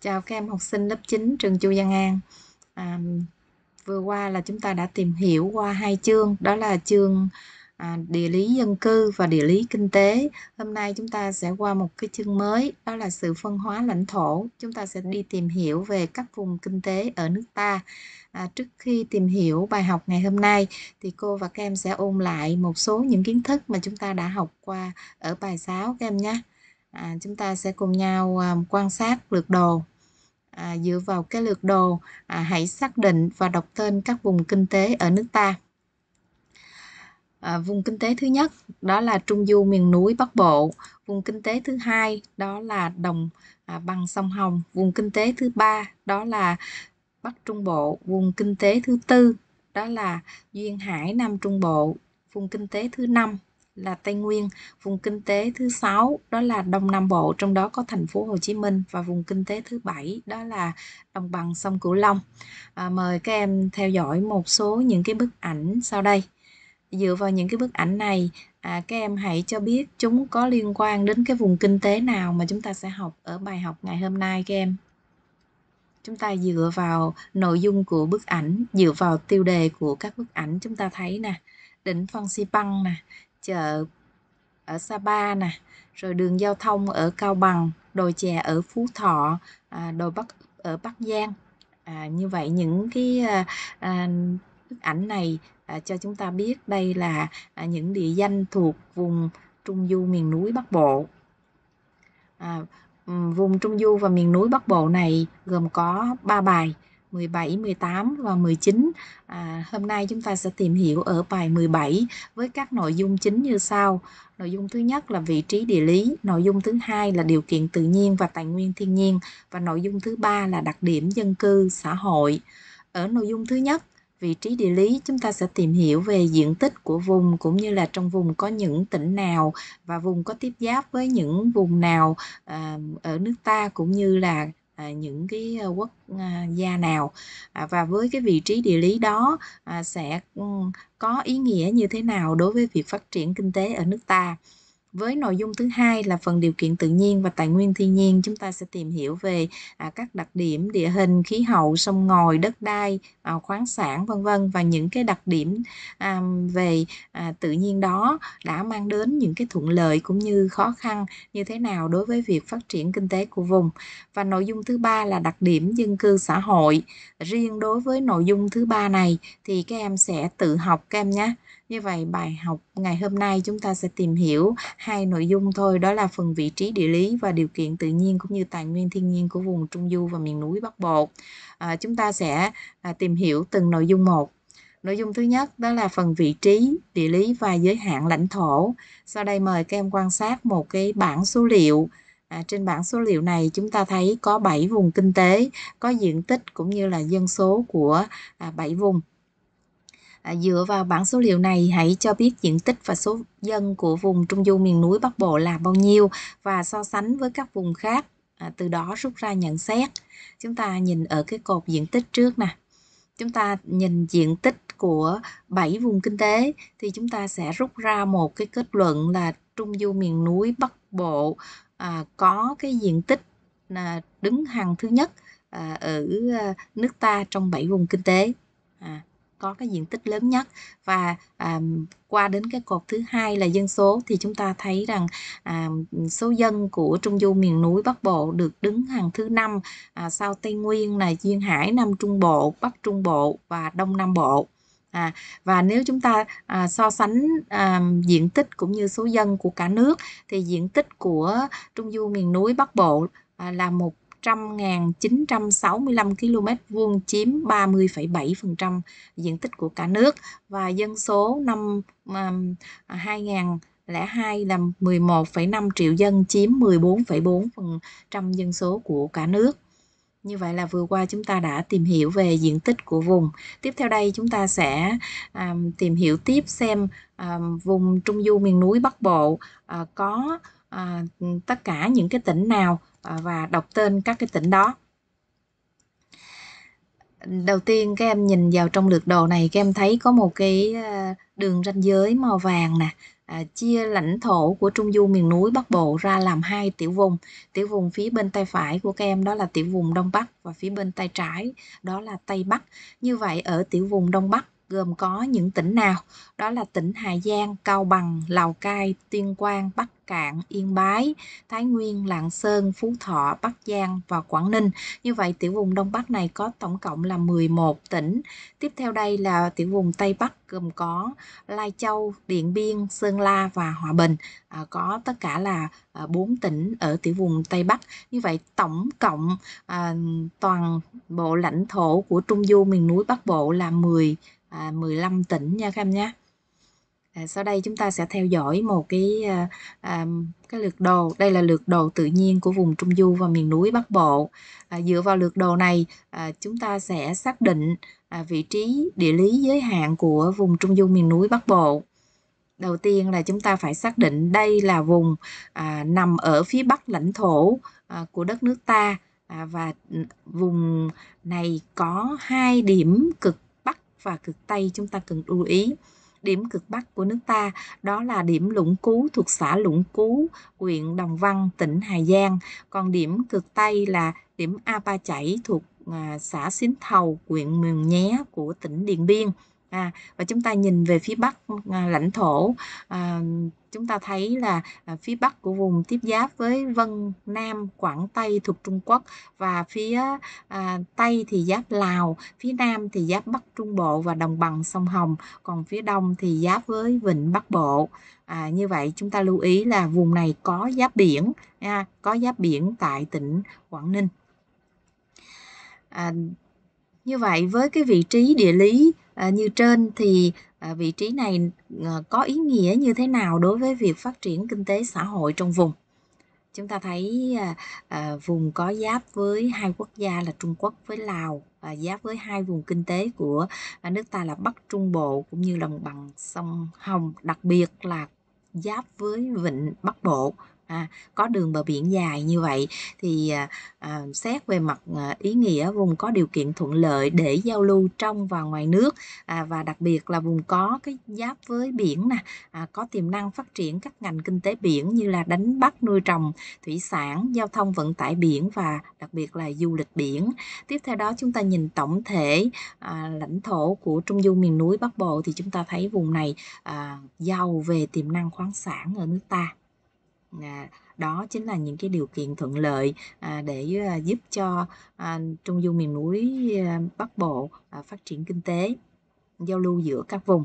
Chào các em học sinh lớp 9 trường Chu Văn An. À, vừa qua là chúng ta đã tìm hiểu qua hai chương, đó là chương à, địa lý dân cư và địa lý kinh tế. Hôm nay chúng ta sẽ qua một cái chương mới, đó là sự phân hóa lãnh thổ. Chúng ta sẽ đi tìm hiểu về các vùng kinh tế ở nước ta. À, trước khi tìm hiểu bài học ngày hôm nay thì cô và các em sẽ ôn lại một số những kiến thức mà chúng ta đã học qua ở bài 6 các em nhé à, chúng ta sẽ cùng nhau à, quan sát lượt đồ à, dựa vào cái lượt đồ à, hãy xác định và đọc tên các vùng kinh tế ở nước ta à, vùng kinh tế thứ nhất đó là trung du miền núi bắc bộ vùng kinh tế thứ hai đó là đồng à, bằng sông hồng vùng kinh tế thứ ba đó là bắc trung bộ vùng kinh tế thứ tư đó là duyên hải nam trung bộ vùng kinh tế thứ năm là Tây Nguyên, vùng kinh tế thứ sáu đó là Đông Nam Bộ, trong đó có thành phố Hồ Chí Minh và vùng kinh tế thứ bảy đó là đồng bằng sông Cửu Long. À, mời các em theo dõi một số những cái bức ảnh sau đây. Dựa vào những cái bức ảnh này, à, các em hãy cho biết chúng có liên quan đến cái vùng kinh tế nào mà chúng ta sẽ học ở bài học ngày hôm nay các em. Chúng ta dựa vào nội dung của bức ảnh, dựa vào tiêu đề của các bức ảnh chúng ta thấy nè, đỉnh Phan Xi Păng nè, chợ ở Sapa nè rồi đường giao thông ở Cao Bằng đồi chè ở Phú Thọ à, đồi Bắc ở Bắc Giang à, như vậy những cái à, à, bức ảnh này à, cho chúng ta biết đây là à, những địa danh thuộc vùng Trung Du miền núi Bắc Bộ à, vùng Trung Du và miền núi Bắc Bộ này gồm có 3 bài 17, 18 và 19. À, hôm nay chúng ta sẽ tìm hiểu ở bài 17 với các nội dung chính như sau. Nội dung thứ nhất là vị trí địa lý, nội dung thứ hai là điều kiện tự nhiên và tài nguyên thiên nhiên và nội dung thứ ba là đặc điểm dân cư xã hội. Ở nội dung thứ nhất vị trí địa lý chúng ta sẽ tìm hiểu về diện tích của vùng cũng như là trong vùng có những tỉnh nào và vùng có tiếp giáp với những vùng nào à, ở nước ta cũng như là À, những cái ờ, quốc à, gia nào à, và với cái vị trí địa lý đó sẽ ừ, có ý nghĩa như thế nào đối với việc phát triển kinh tế ở nước ta với nội dung thứ hai là phần điều kiện tự nhiên và tài nguyên thiên nhiên, chúng ta sẽ tìm hiểu về à, các đặc điểm địa hình, khí hậu, sông ngòi, đất đai, à, khoáng sản vân vân và những cái đặc điểm à, về à, tự nhiên đó đã mang đến những cái thuận lợi cũng như khó khăn như thế nào đối với việc phát triển kinh tế của vùng. Và nội dung thứ ba là đặc điểm dân cư xã hội. Riêng đối với nội dung thứ ba này thì các em sẽ tự học các em nhé như vậy bài học ngày hôm nay chúng ta sẽ tìm hiểu hai nội dung thôi đó là phần vị trí địa lý và điều kiện tự nhiên cũng như tài nguyên thiên nhiên của vùng Trung Du và miền núi Bắc Bộ. À, chúng ta sẽ à, tìm hiểu từng nội dung một. Nội dung thứ nhất đó là phần vị trí, địa lý và giới hạn lãnh thổ. Sau đây mời các em quan sát một cái bảng số liệu. À, trên bảng số liệu này chúng ta thấy có 7 vùng kinh tế, có diện tích cũng như là dân số của à, 7 vùng. À, dựa vào bảng số liệu này hãy cho biết diện tích và số dân của vùng trung du miền núi Bắc Bộ là bao nhiêu và so sánh với các vùng khác à, từ đó rút ra nhận xét chúng ta nhìn ở cái cột diện tích trước nè chúng ta nhìn diện tích của 7 vùng kinh tế thì chúng ta sẽ rút ra một cái kết luận là trung du miền núi Bắc Bộ à, có cái diện tích đứng hàng thứ nhất ở nước ta trong 7 vùng kinh tế à, có cái diện tích lớn nhất và à, qua đến cái cột thứ hai là dân số thì chúng ta thấy rằng à, số dân của trung du miền núi bắc bộ được đứng hàng thứ năm à, sau tây nguyên là duyên hải nam trung bộ bắc trung bộ và đông nam bộ À, và nếu chúng ta à, so sánh à, diện tích cũng như số dân của cả nước thì diện tích của trung du miền núi bắc bộ à, là một 100.965 km vuông chiếm 30,7% diện tích của cả nước và dân số năm um, à, 2002 là 11,5 triệu dân chiếm 14,4% dân số của cả nước. Như vậy là vừa qua chúng ta đã tìm hiểu về diện tích của vùng. Tiếp theo đây chúng ta sẽ à, tìm hiểu tiếp xem à, vùng Trung Du miền núi Bắc Bộ có à, tất cả những cái tỉnh nào à, và đọc tên các cái tỉnh đó đầu tiên các em nhìn vào trong lượt đồ này các em thấy có một cái à, đường ranh giới màu vàng nè à, chia lãnh thổ của trung du miền núi bắc bộ ra làm hai tiểu vùng tiểu vùng phía bên tay phải của các em đó là tiểu vùng đông bắc và phía bên tay trái đó là tây bắc như vậy ở tiểu vùng đông bắc gồm có những tỉnh nào? Đó là tỉnh Hà Giang, Cao Bằng, Lào Cai, Tuyên Quang, Bắc Cạn, Yên Bái, Thái Nguyên, Lạng Sơn, Phú Thọ, Bắc Giang và Quảng Ninh. Như vậy tiểu vùng Đông Bắc này có tổng cộng là 11 tỉnh. Tiếp theo đây là tiểu vùng Tây Bắc gồm có Lai Châu, Điện Biên, Sơn La và Hòa Bình. À, có tất cả là 4 à, tỉnh ở tiểu vùng Tây Bắc. Như vậy tổng cộng à, toàn bộ lãnh thổ của Trung Du miền núi Bắc Bộ là 10 15 à, tỉnh nha các em nhé sau đây chúng ta sẽ theo dõi một cái à, à, cái lượt đồ đây là lượt đồ tự nhiên của vùng trung du và miền núi bắc bộ dựa vào lượt đồ này chúng ta sẽ xác định vị trí địa lý giới hạn của vùng trung du miền núi bắc bộ đầu tiên là chúng ta phải xác định đây là vùng à, nằm ở phía bắc lãnh thổ à, của đất nước ta à, và ừ, vùng này có hai điểm cực và cực Tây chúng ta cần lưu ý. Điểm cực Bắc của nước ta đó là điểm Lũng Cú thuộc xã Lũng Cú, huyện Đồng Văn, tỉnh Hà Giang. Còn điểm cực Tây là điểm A Ba Chảy thuộc à, xã Xín Thầu, huyện Mường Nhé của tỉnh Điện Biên à, và chúng ta nhìn về phía bắc à, lãnh thổ à, chúng ta thấy là à, phía bắc của vùng tiếp giáp với Vân Nam Quảng Tây thuộc Trung Quốc và phía à, Tây thì giáp Lào phía Nam thì giáp Bắc Trung Bộ và đồng bằng sông Hồng còn phía Đông thì giáp với Vịnh Bắc Bộ à, như vậy chúng ta lưu ý là vùng này có giáp biển à, có giáp biển tại tỉnh Quảng Ninh à, như vậy với cái vị trí địa lý à, như trên thì à, vị trí này à, có ý nghĩa như thế nào đối với việc phát triển kinh tế xã hội trong vùng chúng ta thấy à, à, vùng có giáp với hai quốc gia là Trung Quốc với Lào à, giáp với hai vùng kinh tế của à, nước ta là Bắc Trung Bộ cũng như đồng bằng sông Hồng đặc biệt là giáp với vịnh Bắc Bộ à, có đường bờ biển dài như vậy thì à, à xét về mặt à, ý nghĩa vùng có điều kiện thuận lợi để giao lưu trong và ngoài nước à, và đặc biệt là vùng có cái giáp với biển nè à, có tiềm năng phát triển các ngành kinh tế biển như là đánh bắt nuôi trồng thủy sản giao thông vận tải biển và đặc biệt là du lịch biển tiếp theo đó chúng ta nhìn tổng thể à, lãnh thổ của trung du miền núi bắc bộ thì chúng ta thấy vùng này à, giàu về tiềm năng khoáng sản ở nước ta à, đó chính là những cái điều kiện thuận lợi à, để à, giúp cho à, trung du miền núi à, bắc bộ à, phát triển kinh tế giao lưu giữa các vùng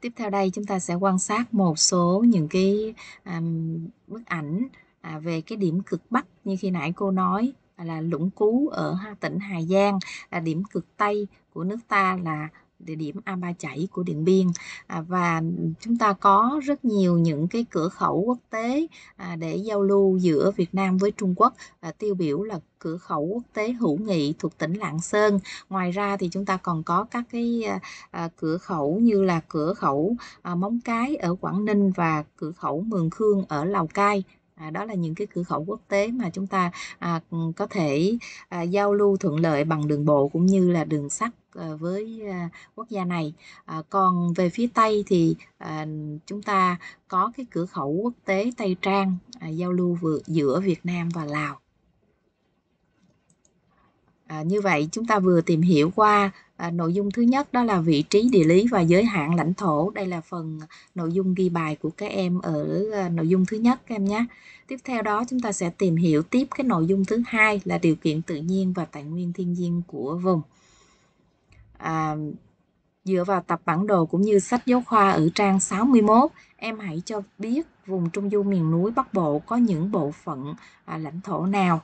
tiếp theo đây chúng ta sẽ quan sát một số những cái um, bức ảnh à, về cái điểm cực bắc như khi nãy cô nói là lũng cú ở tỉnh hà giang là điểm cực tây của nước ta là địa điểm A3 chảy của Điện Biên à, và chúng ta có rất nhiều những cái cửa khẩu quốc tế à, để giao lưu giữa Việt Nam với Trung Quốc à, tiêu biểu là cửa khẩu quốc tế hữu nghị thuộc tỉnh Lạng Sơn. Ngoài ra thì chúng ta còn có các cái à, à cửa khẩu như là cửa khẩu à, Móng Cái ở Quảng Ninh và cửa khẩu Mường Khương ở Lào Cai À, đó là những cái cửa khẩu quốc tế mà chúng ta à, ừ, có thể à, giao lưu thuận lợi bằng đường bộ cũng như là đường sắt à, với à, quốc gia này. À, còn về phía Tây thì à, chúng ta có cái cửa khẩu quốc tế Tây Trang à, giao lưu vừa, giữa Việt Nam và Lào. À, như vậy chúng ta vừa tìm hiểu qua À, nội dung thứ nhất đó là vị trí địa lý và giới hạn lãnh thổ. Đây là phần nội dung ghi bài của các em ở à, nội dung thứ nhất các em nhé. Tiếp theo đó chúng ta sẽ tìm hiểu tiếp cái nội dung thứ hai là điều kiện tự nhiên và tài nguyên thiên nhiên của vùng. À, dựa vào tập bản đồ cũng như sách giáo khoa ở trang 61, em hãy cho biết vùng Trung Du miền núi Bắc Bộ có những bộ phận à, lãnh thổ nào.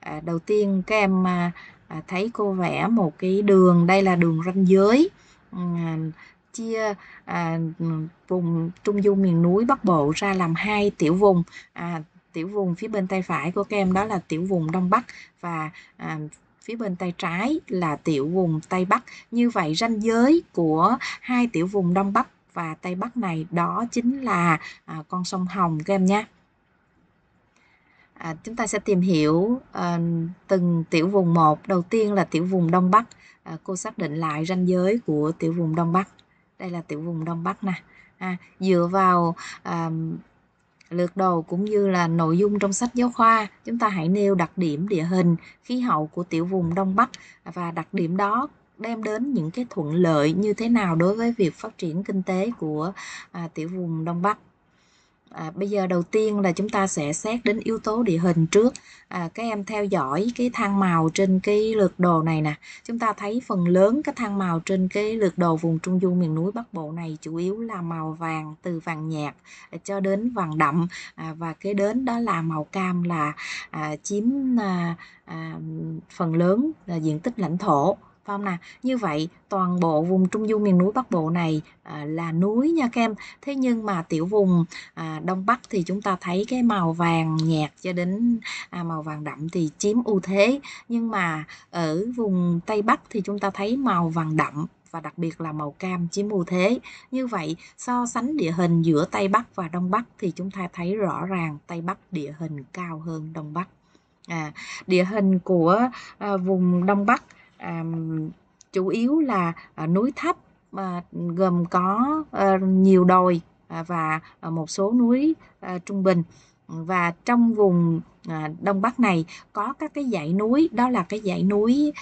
À, đầu tiên các em à, À, thấy cô vẽ một cái đường đây là đường ranh giới ừ, à, chia à, vùng trung du miền núi bắc bộ ra làm hai tiểu vùng à, tiểu vùng phía bên tay phải của các em đó là tiểu vùng đông bắc và à, phía bên tay trái là tiểu vùng tây bắc như vậy ranh giới của hai tiểu vùng đông bắc và tây bắc này đó chính là à, con sông hồng các em nhé à, chúng ta sẽ tìm hiểu à, từng tiểu vùng một đầu tiên là tiểu vùng đông bắc à, cô xác định lại ranh giới của tiểu vùng đông bắc đây là tiểu vùng đông bắc nè à, dựa vào à, lược đồ cũng như là nội dung trong sách giáo khoa chúng ta hãy nêu đặc điểm địa hình khí hậu của tiểu vùng đông bắc và đặc điểm đó đem đến những cái thuận lợi như thế nào đối với việc phát triển kinh tế của à, tiểu vùng đông bắc À, bây giờ đầu tiên là chúng ta sẽ xét đến yếu tố địa hình trước. À, các em theo dõi cái thang màu trên cái lượt đồ này nè. Chúng ta thấy phần lớn cái thang màu trên cái lượt đồ vùng Trung Du miền núi Bắc Bộ này chủ yếu là màu vàng từ vàng nhạt à, cho đến vàng đậm à, và kế đến đó là màu cam là à, chiếm à, à, phần lớn là diện tích lãnh thổ phải không nào như vậy toàn bộ vùng trung du miền núi bắc bộ này à, là núi nha các em thế nhưng mà tiểu vùng à, đông bắc thì chúng ta thấy cái màu vàng nhạt cho đến à, màu vàng đậm thì chiếm ưu thế nhưng mà ở vùng tây bắc thì chúng ta thấy màu vàng đậm và đặc biệt là màu cam chiếm ưu thế. Như vậy, so sánh địa hình giữa Tây Bắc và Đông Bắc thì chúng ta thấy rõ ràng Tây Bắc địa hình cao hơn Đông Bắc. À, địa hình của à, vùng Đông Bắc chủ yếu là à, núi thấp mà gồm có ờ, nhiều đồi à, và à, một số núi trung bình và trong vùng đông bắc này có các cái dãy núi đó là cái dãy núi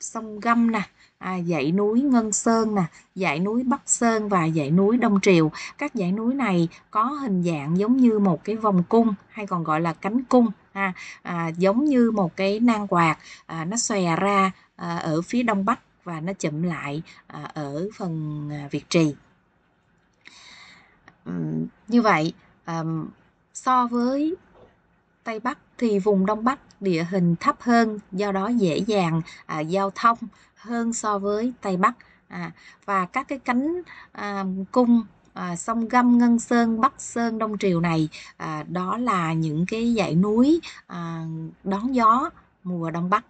sông Gâm nè à, dãy núi Ngân Sơn nè dãy núi Bắc Sơn và dãy núi Đông Triều các dãy núi này có hình dạng giống như một cái vòng cung hay còn gọi là cánh cung ha à, giống như một cái nang quạt à, nó xòe ra à, ở phía đông bắc và nó chậm lại à, ở phần à, Việt Trì uhm, như vậy um, so với Tây Bắc thì vùng Đông Bắc địa hình thấp hơn do đó dễ dàng à, giao thông hơn so với Tây Bắc à, và các cái cánh à, cung à, sông Gâm, Ngân Sơn, Bắc Sơn, Đông Triều này à, đó là những cái dãy núi à, đón gió mùa Đông Bắc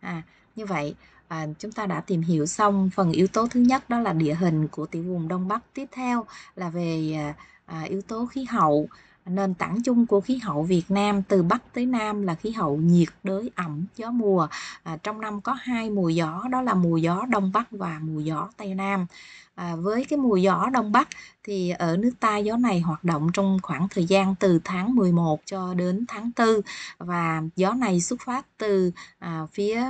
à, như vậy À, chúng ta đã tìm hiểu xong phần yếu tố thứ nhất đó là địa hình của tiểu vùng Đông Bắc. Tiếp theo là về à, à yếu tố khí hậu nền tảng chung của khí hậu Việt Nam từ Bắc tới Nam là khí hậu nhiệt đới ẩm gió mùa à, trong năm có hai mùa gió đó là mùa gió Đông Bắc và mùa gió Tây Nam à, với cái mùa gió Đông Bắc thì ở nước ta gió này hoạt động trong khoảng thời gian từ tháng 11 cho đến tháng 4 và gió này xuất phát từ à, phía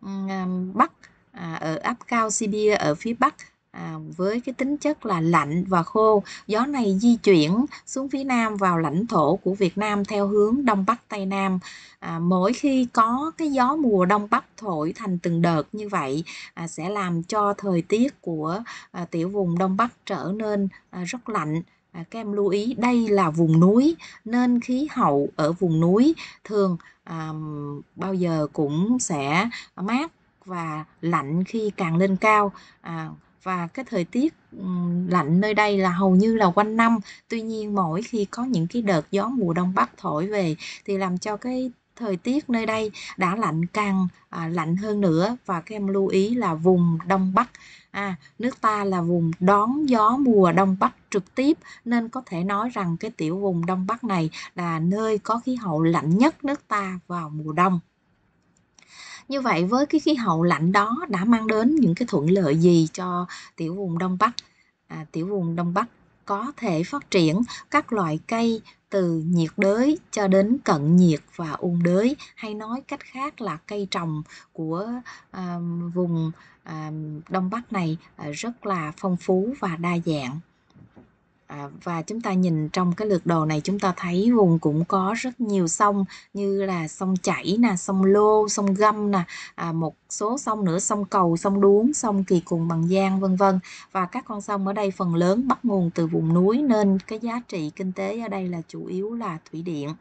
um, Bắc à, ở áp cao Sibia ở phía Bắc à, với cái tính chất là lạnh và khô. Gió này di chuyển xuống phía Nam vào lãnh thổ của Việt Nam theo hướng Đông Bắc Tây Nam. À, mỗi khi có cái gió mùa Đông Bắc thổi thành từng đợt như vậy à, sẽ làm cho thời tiết của à, tiểu vùng Đông Bắc trở nên à, rất lạnh. À, các em lưu ý đây là vùng núi nên khí hậu ở vùng núi thường à, bao giờ cũng sẽ mát và lạnh khi càng lên cao. À, và cái thời tiết lạnh nơi đây là hầu như là quanh năm tuy nhiên mỗi khi có những cái đợt gió mùa đông bắc thổi về thì làm cho cái thời tiết nơi đây đã lạnh càng à, lạnh hơn nữa và các em lưu ý là vùng đông bắc à, nước ta là vùng đón gió mùa đông bắc trực tiếp nên có thể nói rằng cái tiểu vùng đông bắc này là nơi có khí hậu lạnh nhất nước ta vào mùa đông như vậy với cái khí hậu lạnh đó đã mang đến những cái thuận lợi gì cho tiểu vùng Đông Bắc? À, tiểu vùng Đông Bắc có thể phát triển các loại cây từ nhiệt đới cho đến cận nhiệt và ôn đới hay nói cách khác là cây trồng của à, vùng à, đông bắc này à, rất là phong phú và đa dạng À, và chúng ta nhìn trong cái lượt đồ này chúng ta thấy vùng cũng có rất nhiều sông như là sông chảy nè sông lô sông gâm nè à, một số sông nữa sông cầu sông đuống sông kỳ cùng bằng giang vân vân và các con sông ở đây phần lớn bắt nguồn từ vùng núi nên cái giá trị kinh tế ở đây là chủ yếu là thủy điện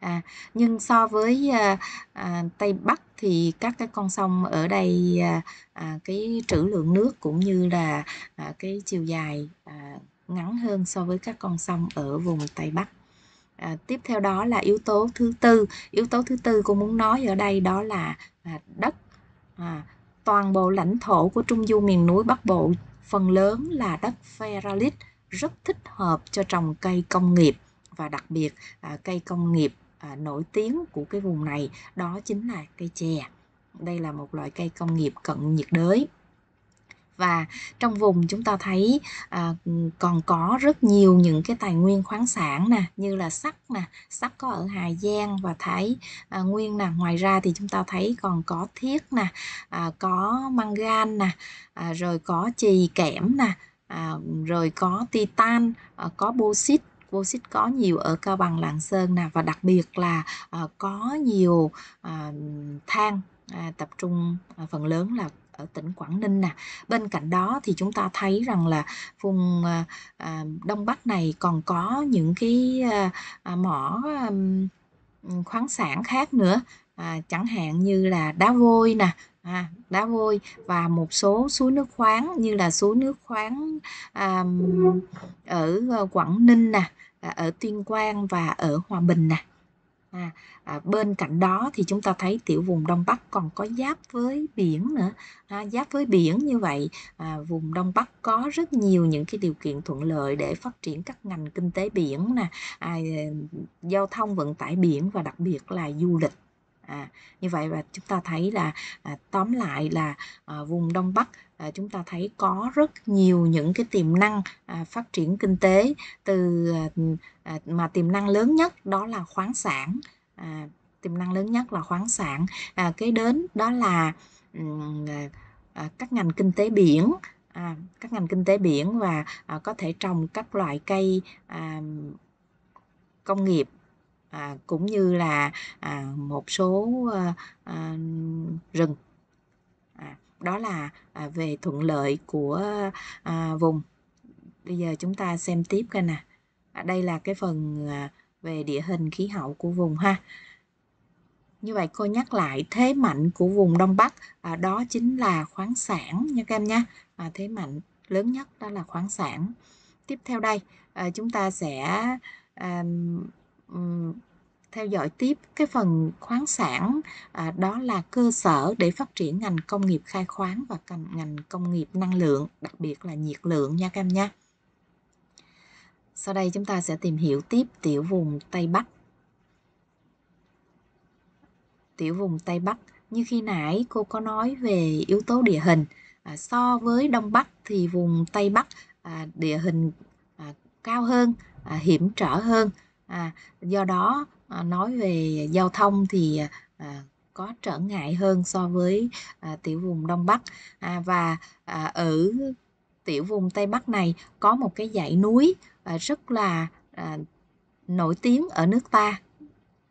à, nhưng so với à, à, tây bắc thì các cái con sông ở đây à, à cái trữ lượng nước cũng như là à, cái chiều dài à, ngắn hơn so với các con sông ở vùng Tây Bắc. À, tiếp theo đó là yếu tố thứ tư. Yếu tố thứ tư cô muốn nói ở đây đó là à, đất. À, toàn bộ lãnh thổ của Trung Du miền núi Bắc Bộ phần lớn là đất ferralit rất thích hợp cho trồng cây công nghiệp và đặc biệt à, cây công nghiệp à, nổi tiếng của cái vùng này đó chính là cây chè. Đây là một loại cây công nghiệp cận nhiệt đới và trong vùng chúng ta thấy à, còn có rất nhiều những cái tài nguyên khoáng sản nè như là sắt nè sắt có ở Hà Giang và Thái à, Nguyên nè ngoài ra thì chúng ta thấy còn có thiết nè à, có mangan nè à, rồi có chì kẽm nè à, rồi có titan à, có bauxit bauxit có nhiều ở cao bằng lạng sơn nè và đặc biệt là à, có nhiều à, than à, tập trung à, phần lớn là ở tỉnh Quảng Ninh nè. Bên cạnh đó thì chúng ta thấy rằng là vùng à, à, Đông Bắc này còn có những cái à, mỏ khoáng sản khác nữa à, chẳng hạn như là đá vôi nè à, đá vôi và một số suối nước khoáng như là suối nước khoáng à, ở Quảng Ninh nè ở Tuyên Quang và ở Hòa Bình nè à, à, bên cạnh đó thì chúng ta thấy tiểu vùng đông bắc còn có giáp với biển nữa à, giáp với biển như vậy à, vùng đông bắc có rất nhiều những cái điều kiện thuận lợi để phát triển các ngành kinh tế biển nè à, giao thông vận tải biển và đặc biệt là du lịch à, như vậy và chúng ta thấy là à, tóm lại là à, vùng đông bắc à, chúng ta thấy có rất nhiều những cái tiềm năng à, phát triển kinh tế từ à, à mà tiềm năng lớn nhất đó là khoáng sản à, tiềm năng lớn nhất là khoáng sản à, kế đến đó là à, à, các ngành kinh tế biển à, các ngành kinh tế biển và à, có thể trồng các loại cây à, công nghiệp à, cũng như là à, một số à, à, rừng à, đó là à, về thuận lợi của à, vùng bây giờ chúng ta xem tiếp coi nè à, đây là cái phần à, về địa hình khí hậu của vùng ha như vậy cô nhắc lại thế mạnh của vùng đông bắc à, đó chính là khoáng sản nha các em nhé à, thế mạnh lớn nhất đó là khoáng sản tiếp theo đây à, chúng ta sẽ à, theo dõi tiếp cái phần khoáng sản à, đó là cơ sở để phát triển ngành công nghiệp khai khoáng và ngành công nghiệp năng lượng đặc biệt là nhiệt lượng nha các em nha sau đây chúng ta sẽ tìm hiểu tiếp tiểu vùng tây bắc tiểu vùng tây bắc như khi nãy cô có nói về yếu tố địa hình à, so với đông bắc thì vùng tây bắc à, địa hình à, cao hơn à, hiểm trở hơn à, do đó à, nói về giao thông thì à, có trở ngại hơn so với à, tiểu vùng đông bắc à, và à, ở tiểu vùng tây bắc này có một cái dãy núi à, rất là à, nổi tiếng ở nước ta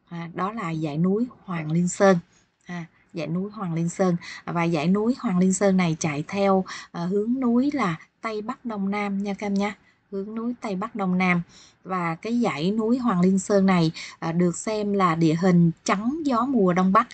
à, đó là dãy núi hoàng liên sơn à, dãy núi hoàng liên sơn và dãy núi hoàng liên sơn này chạy theo à, hướng núi là tây bắc đông nam nha các em nha hướng núi Tây Bắc Đông Nam và cái dãy núi Hoàng Liên Sơn này à, được xem là địa hình trắng gió mùa Đông Bắc.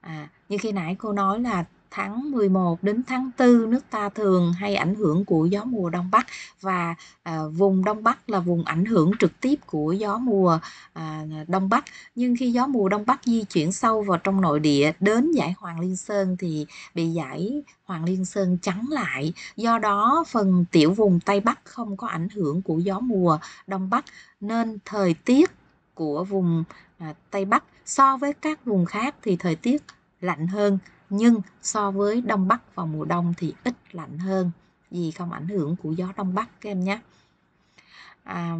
À, như khi nãy cô nói là tháng 11 đến tháng 4 nước ta thường hay ảnh hưởng của gió mùa đông bắc và à, vùng đông bắc là vùng ảnh hưởng trực tiếp của gió mùa à, đông bắc nhưng khi gió mùa đông bắc di chuyển sâu vào trong nội địa đến giải Hoàng Liên Sơn thì bị giải Hoàng Liên Sơn chắn lại do đó phần tiểu vùng Tây Bắc không có ảnh hưởng của gió mùa đông bắc nên thời tiết của vùng à, Tây Bắc so với các vùng khác thì thời tiết lạnh hơn nhưng so với đông bắc vào mùa đông thì ít lạnh hơn vì không ảnh hưởng của gió đông bắc các em nhé à,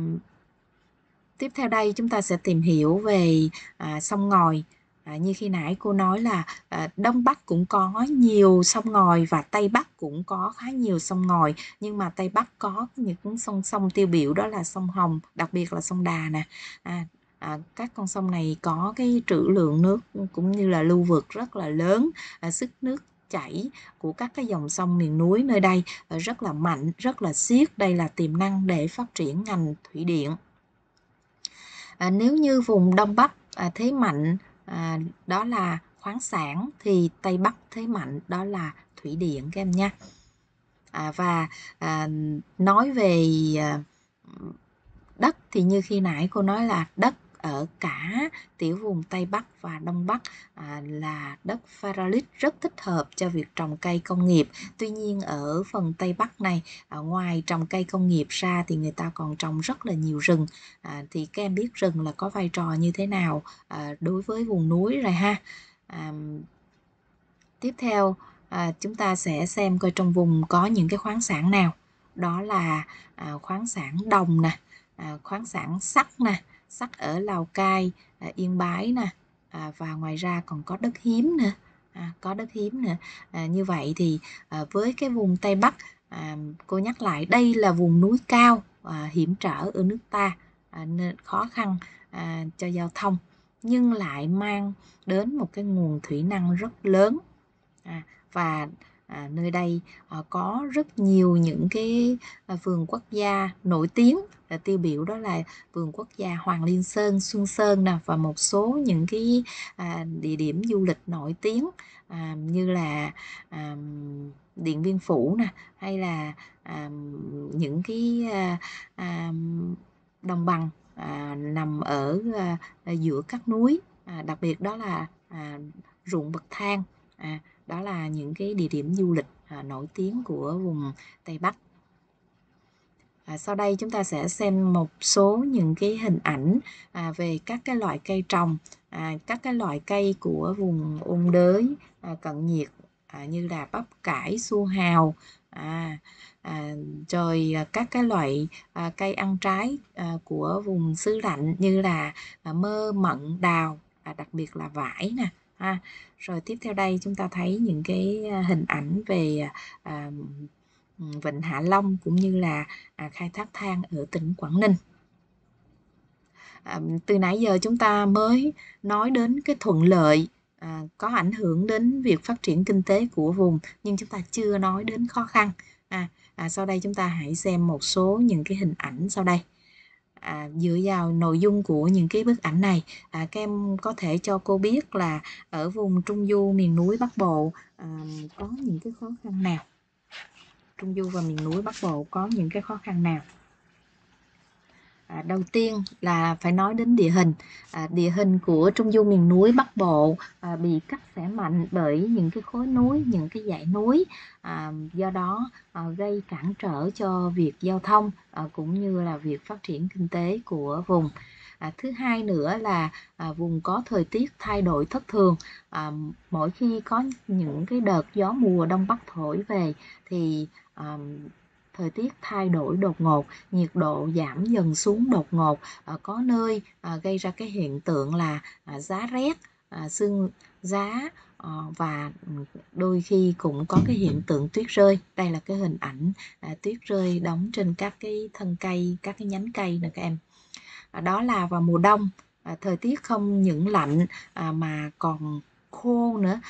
tiếp theo đây chúng ta sẽ tìm hiểu về à, sông ngòi à, như khi nãy cô nói là à, đông bắc cũng có nhiều sông ngòi và tây bắc cũng có khá nhiều sông ngòi nhưng mà tây bắc có những sông sông tiêu biểu đó là sông hồng đặc biệt là sông đà nè à, à, các con sông này có cái trữ lượng nước cũng như là lưu vực rất là lớn à, sức nước chảy của các cái dòng sông miền núi nơi đây à, rất là mạnh rất là xiết đây là tiềm năng để phát triển ngành thủy điện à, nếu như vùng đông bắc à, thế mạnh à, đó là khoáng sản thì tây bắc thế mạnh đó là thủy điện các em nha à, và à, nói về à, đất thì như khi nãy cô nói là đất ở cả tiểu vùng Tây Bắc và Đông Bắc à, là đất Farallit rất thích hợp cho việc trồng cây công nghiệp. Tuy nhiên ở phần Tây Bắc này ngoài trồng cây công nghiệp ra thì người ta còn trồng rất là nhiều rừng. À, thì các em biết rừng là có vai trò như thế nào à, đối với vùng núi rồi ha. tiếp theo chúng ta sẽ xem coi trong vùng có những cái khoáng sản nào đó là khoáng sản đồng nè khoáng sản sắt nè sắt ở Lào Cai à, Yên Bái nè à, và ngoài ra còn có đất hiếm nữa à, có đất hiếm nữa à, như vậy thì à, với cái vùng Tây Bắc à, cô nhắc lại đây là vùng núi cao à, hiểm trở ở nước ta à, nên khó khăn à, cho giao thông nhưng lại mang đến một cái nguồn thủy năng rất lớn à, và à, nơi đây à, có rất nhiều những cái à, vườn quốc gia nổi tiếng là tiêu biểu đó là vườn quốc gia Hoàng Liên Sơn, Xuân Sơn nè và một số những cái à, địa điểm du lịch nổi tiếng à, như là à, Điện Biên Phủ nè hay là à, những cái à, à, đồng bằng à, nằm ở à, giữa các núi à, đặc biệt đó là à, ruộng bậc thang à, đó là những cái địa điểm du lịch à, nổi tiếng của vùng Tây Bắc à, sau đây chúng ta sẽ xem một số những cái hình ảnh à, về các cái loại cây trồng à, các cái loại cây của vùng ôn đới à, cận nhiệt à, như là bắp cải su hào à, à, rồi các cái loại à, cây ăn trái à, của vùng xứ lạnh như là à, mơ mận đào à, đặc biệt là vải nè ha rồi tiếp theo đây chúng ta thấy những cái à, hình ảnh về à, vịnh Hạ Long cũng như là à, khai thác than ở tỉnh Quảng Ninh à, từ nãy giờ chúng ta mới nói đến cái thuận lợi à, có ảnh hưởng đến việc phát triển kinh tế của vùng nhưng chúng ta chưa nói đến khó khăn à, à sau đây chúng ta hãy xem một số những cái hình ảnh sau đây à, dựa vào nội dung của những cái bức ảnh này à, các em có thể cho cô biết là ở vùng trung du miền núi bắc bộ à, có những cái khó khăn nào trung du và miền núi bắc bộ có những cái khó khăn nào À, đầu tiên là phải nói đến địa hình à, địa hình của trung du miền núi bắc bộ à, bị cắt xẻ mạnh bởi những cái khối núi những cái dãy núi à, do đó à, gây cản trở cho việc giao thông à, cũng như là việc phát triển kinh tế của vùng à, thứ hai nữa là à, vùng có thời tiết thay đổi thất thường à, mỗi khi có những cái đợt gió mùa đông bắc thổi về thì à, thời tiết thay đổi đột ngột nhiệt độ giảm dần xuống đột ngột à, có nơi à, gây ra cái hiện tượng là à, giá rét sương giá ờ, và đôi khi cũng có cái hiện tượng tuyết rơi đây là cái hình ảnh tuyết rơi đóng trên các cái thân cây các cái nhánh cây nè các em đó là vào mùa đông thời tiết không những lạnh mà còn khô nữa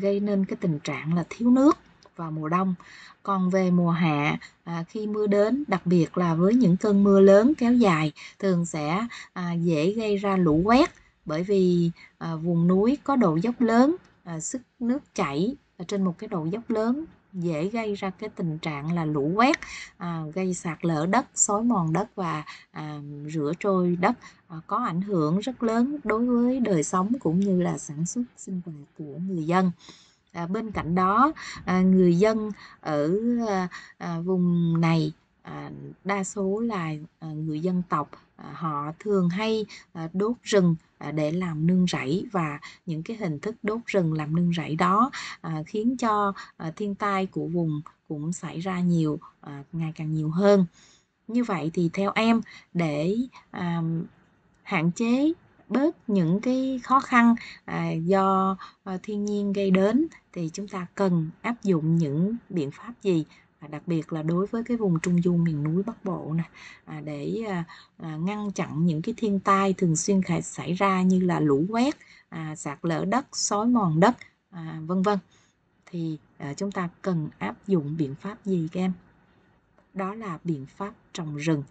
gây nên cái tình trạng là thiếu nước vào mùa đông còn về mùa hạ à, khi mưa đến đặc biệt là với những cơn mưa lớn kéo dài thường sẽ à, dễ gây ra lũ quét bởi vì à, vùng núi có độ dốc lớn à, sức nước chảy trên một cái độ dốc lớn dễ gây ra cái tình trạng là lũ quét à, gây sạt lở đất xói mòn đất và à, rửa trôi đất à, có ảnh hưởng rất lớn đối với đời sống cũng như là sản xuất sinh hoạt của người dân à, bên cạnh đó à, người dân ở à, à, vùng này à, đa số là à, người dân tộc à, họ thường hay à, đốt rừng à, để làm nương rẫy và những cái hình thức đốt rừng làm nương rẫy đó à, khiến cho à, thiên tai của vùng cũng xảy ra nhiều à, ngày càng nhiều hơn như vậy thì theo em để à, hạn chế bớt những cái khó khăn à, do à, thiên nhiên gây đến thì chúng ta cần áp dụng những biện pháp gì và đặc biệt là đối với cái vùng trung du miền núi bắc bộ nè à, để à, à, ngăn chặn những cái thiên tai thường xuyên xảy ra như là lũ quét sạt lở đất xói mòn đất vân vân thì chúng ta cần áp dụng biện pháp gì các em đó là biện pháp trồng rừng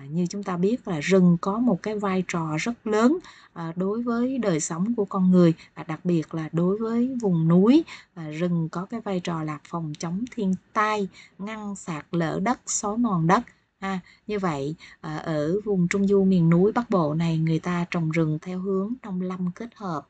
à, như chúng ta biết là rừng có một cái vai trò rất lớn à, đối với đời sống của con người và đặc biệt là đối với vùng núi à, rừng có cái vai trò là phòng chống thiên tai ngăn sạt lở đất xói mòn đất ha à, như vậy à, ở vùng trung du miền núi bắc bộ này người ta trồng rừng theo hướng nông lâm kết hợp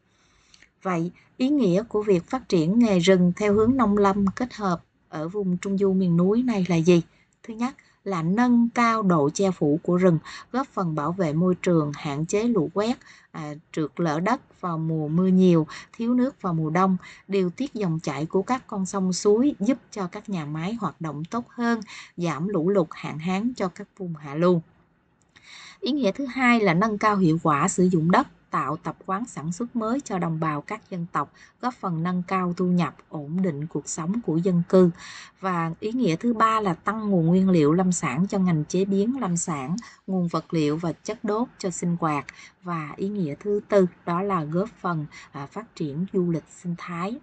vậy ý nghĩa của việc phát triển nghề rừng theo hướng nông lâm kết hợp ở vùng trung du miền núi này là gì thứ nhất là nâng cao độ che phủ của rừng góp phần bảo vệ môi trường hạn chế lũ quét à, trượt lở đất vào mùa mưa nhiều thiếu nước vào mùa đông điều tiết dòng chảy của các con sông suối giúp cho các nhà máy hoạt động tốt hơn giảm lũ lụt hạn hán cho các vùng hạ lưu ý nghĩa thứ hai là nâng cao hiệu quả sử dụng đất tạo tập quán sản xuất mới cho đồng bào các dân tộc, góp phần nâng cao thu nhập, ổn định cuộc sống của dân cư. Và ý nghĩa thứ ba là tăng nguồn nguyên liệu lâm sản cho ngành chế biến lâm sản, nguồn vật liệu và chất đốt cho sinh hoạt. Và ý nghĩa thứ tư đó là góp phần à, phát triển du lịch sinh thái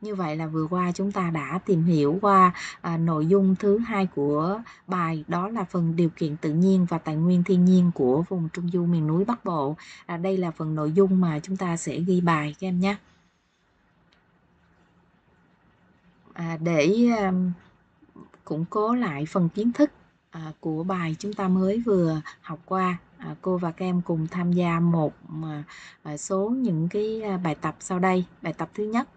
như vậy là vừa qua chúng ta đã tìm hiểu qua à, nội dung thứ hai của bài đó là phần điều kiện tự nhiên và tài nguyên thiên nhiên của vùng trung du miền núi bắc bộ à, đây là phần nội dung mà chúng ta sẽ ghi bài các em nhé à, để à, củng cố lại phần kiến thức à, của bài chúng ta mới vừa học qua à, cô và các em cùng tham gia một à, à số những cái à, bài tập sau đây bài tập thứ nhất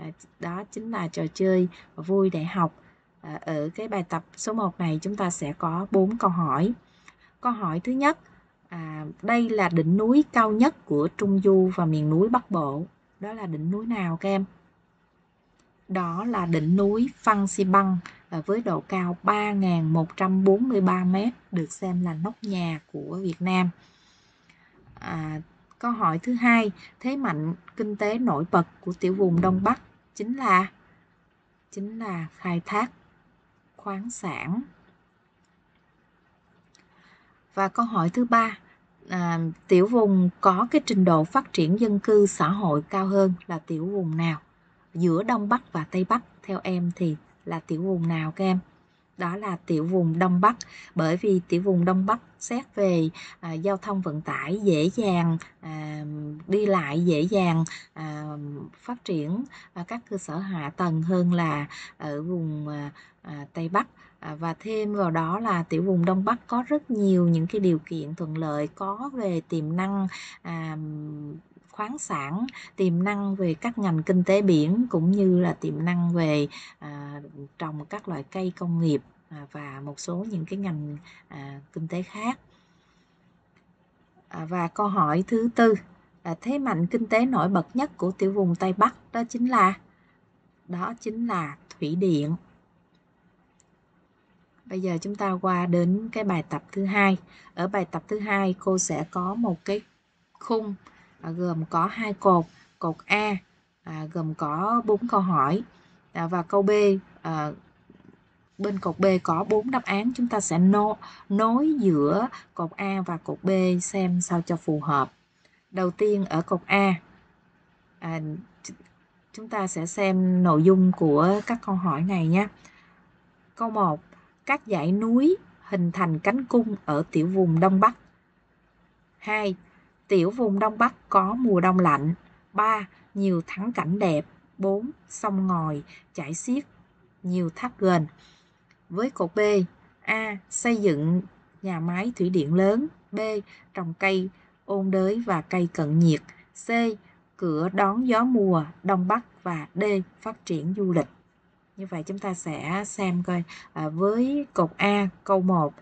À, đó chính là trò chơi vui để học à, ở cái bài tập số 1 này chúng ta sẽ có 4 câu hỏi câu hỏi thứ nhất à, đây là đỉnh núi cao nhất của Trung Du và miền núi Bắc Bộ đó là đỉnh núi nào các em đó là đỉnh núi Phan Xi Băng à, với độ cao 3.143 m được xem là nóc nhà của Việt Nam. À, câu hỏi thứ hai, thế mạnh kinh tế nổi bật của tiểu vùng Đông Bắc chính là chính là khai thác khoáng sản và câu hỏi thứ ba à, tiểu vùng có cái trình độ phát triển dân cư xã hội cao hơn là tiểu vùng nào giữa đông bắc và tây bắc theo em thì là tiểu vùng nào các em đó là tiểu vùng Đông Bắc bởi vì tiểu vùng Đông Bắc xét về à, giao thông vận tải dễ dàng à, đi lại dễ dàng à, phát triển à, các cơ sở hạ tầng hơn là ở vùng à, à, Tây Bắc À, và thêm vào đó là tiểu vùng đông bắc có rất nhiều những cái điều kiện thuận lợi có về tiềm năng à, khoáng sản tiềm năng về các ngành kinh tế biển cũng như là tiềm năng về à, trồng các loại cây công nghiệp à, và một số những cái ngành à, kinh tế khác à, và câu hỏi thứ tư à, thế mạnh kinh tế nổi bật nhất của tiểu vùng tây bắc đó chính là đó chính là thủy điện bây giờ chúng ta qua đến cái bài tập thứ hai ở bài tập thứ hai cô sẽ có một cái khung à, gồm có hai cột cột A à, gồm có bốn câu hỏi à, và câu B à, bên cột B có bốn đáp án chúng ta sẽ nô, nối giữa cột A và cột B xem sao cho phù hợp đầu tiên ở cột A à, chúng ta sẽ xem nội dung của các câu hỏi này nhé câu 1 các dãy núi hình thành cánh cung ở tiểu vùng Đông Bắc 2 Tiểu vùng Đông Bắc có mùa đông lạnh. 3. Nhiều thắng cảnh đẹp. 4. Sông ngòi, chảy xiết, nhiều thác gần. Với cột B, A. Xây dựng nhà máy thủy điện lớn. B. Trồng cây ôn đới và cây cận nhiệt. C. Cửa đón gió mùa Đông Bắc và D. Phát triển du lịch. Như vậy chúng ta sẽ xem coi à, với cột A câu 1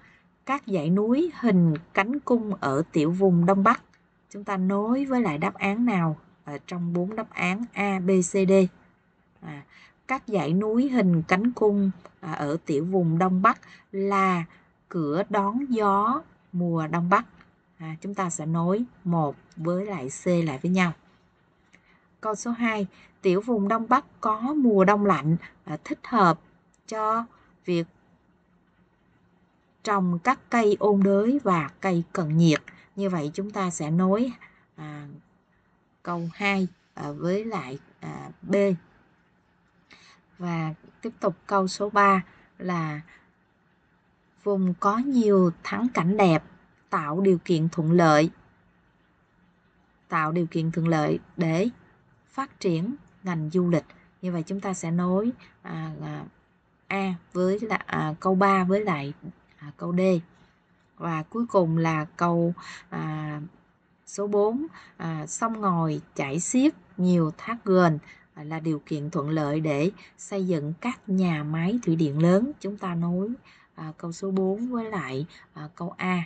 các dãy núi hình cánh cung ở tiểu vùng Đông Bắc chúng ta nối với lại đáp án nào ở trong bốn đáp án A, B, C, D. À, các dãy núi hình cánh cung à, ở tiểu vùng Đông Bắc là cửa đón gió mùa Đông Bắc. À, chúng ta sẽ nối một với lại C lại với nhau. Câu số 2, tiểu vùng Đông Bắc có mùa đông lạnh à, thích hợp cho việc trồng các cây ôn đới và cây cận nhiệt như vậy chúng ta sẽ nối à, câu 2 à, với lại à, B và tiếp tục câu số 3 là vùng có nhiều thắng cảnh đẹp tạo điều kiện thuận lợi tạo điều kiện thuận lợi để phát triển ngành du lịch như vậy chúng ta sẽ nối à, à, A với là à, câu 3 với lại à, câu D và cuối cùng là cầu à, số 4 à, sông ngòi chảy xiết nhiều thác gần là điều kiện thuận lợi để xây dựng các nhà máy thủy điện lớn chúng ta nối à, câu số 4 với lại à, câu A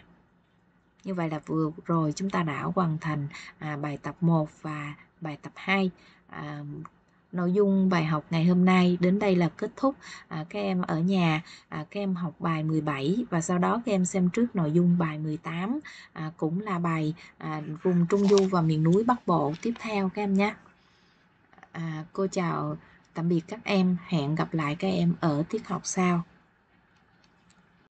như vậy là vừa rồi chúng ta đã hoàn thành à, bài tập 1 và bài tập 2 à, nội dung bài học ngày hôm nay đến đây là kết thúc à, các em ở nhà à, các em học bài 17 và sau đó các em xem trước nội dung bài 18 à, cũng là bài à, vùng trung du và miền núi bắc bộ tiếp theo các em nhé à, cô chào tạm biệt các em hẹn gặp lại các em ở tiết học sau